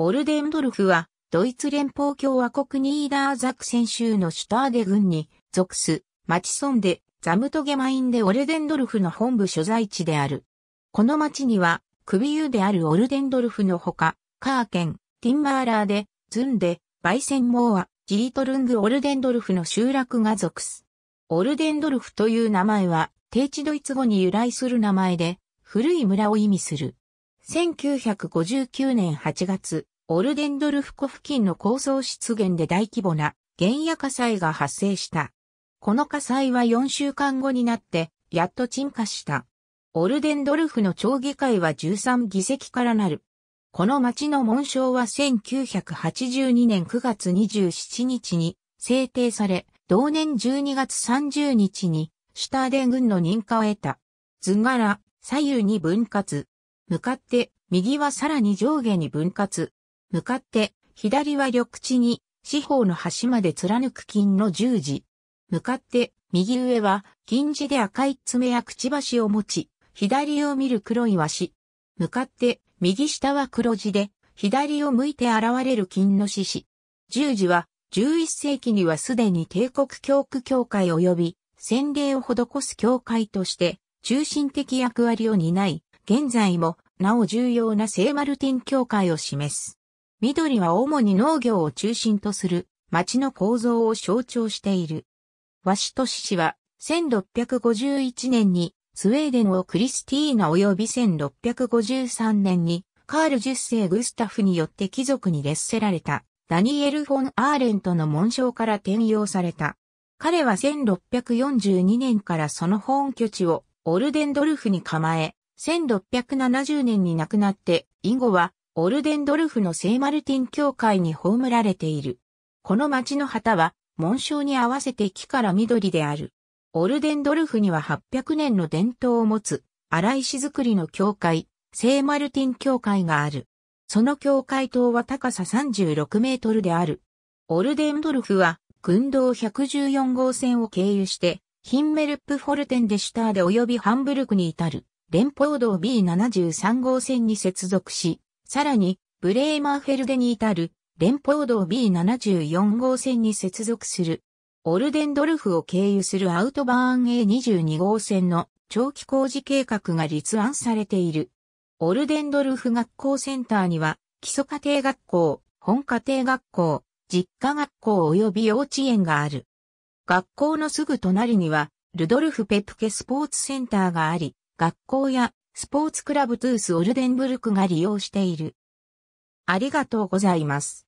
オルデンドルフは、ドイツ連邦共和国ニーダーザクセン州のシュターデ郡に属す、マチソンで、ザムトゲマインでオルデンドルフの本部所在地である。この町には、クビユであるオルデンドルフのほか、カーケン、ティンバーラーで、ズンで、バイセンモーア、ジリトルング・オルデンドルフの集落が属す。オルデンドルフという名前は、低地ドイツ語に由来する名前で、古い村を意味する。1959年8月、オルデンドルフ湖付近の高層湿原で大規模な原野火災が発生した。この火災は4週間後になって、やっと沈下した。オルデンドルフの町議会は13議席からなる。この町の紋章は1982年9月27日に制定され、同年12月30日にシュターデン軍の認可を得た。図柄、左右に分割、向かって、右はさらに上下に分割。向かって、左は緑地に、四方の端まで貫く金の十字。向かって、右上は、金字で赤い爪やくちばしを持ち、左を見る黒い鷲。向かって、右下は黒字で、左を向いて現れる金の獅子。十字は、11世紀にはすでに帝国教区教会及び、洗礼を施す教会として、中心的役割を担い、現在もなお重要な聖マルティン教会を示す。緑は主に農業を中心とする町の構造を象徴している。ワシトシ氏は1651年にスウェーデンをクリスティーナ及び1653年にカール10世グスタフによって貴族に列せられたダニエル・フォン・アーレントの紋章から転用された。彼は1642年からその本拠地をオルデンドルフに構え、1670年に亡くなって、以後は、オルデンドルフの聖マルティン教会に葬られている。この町の旗は、紋章に合わせて木から緑である。オルデンドルフには800年の伝統を持つ、荒石造りの教会、聖マルティン教会がある。その教会塔は高さ36メートルである。オルデンドルフは、軍道114号線を経由して、ヒンメルップフォルテンデシュターで及びハンブルクに至る。連邦道 B73 号線に接続し、さらに、ブレーマーフェルデに至る連邦道 B74 号線に接続する。オルデンドルフを経由するアウトバーン A22 号線の長期工事計画が立案されている。オルデンドルフ学校センターには、基礎家庭学校、本家庭学校、実家学校及び幼稚園がある。学校のすぐ隣には、ルドルフペプケスポーツセンターがあり、学校やスポーツクラブトゥースオルデンブルクが利用している。ありがとうございます。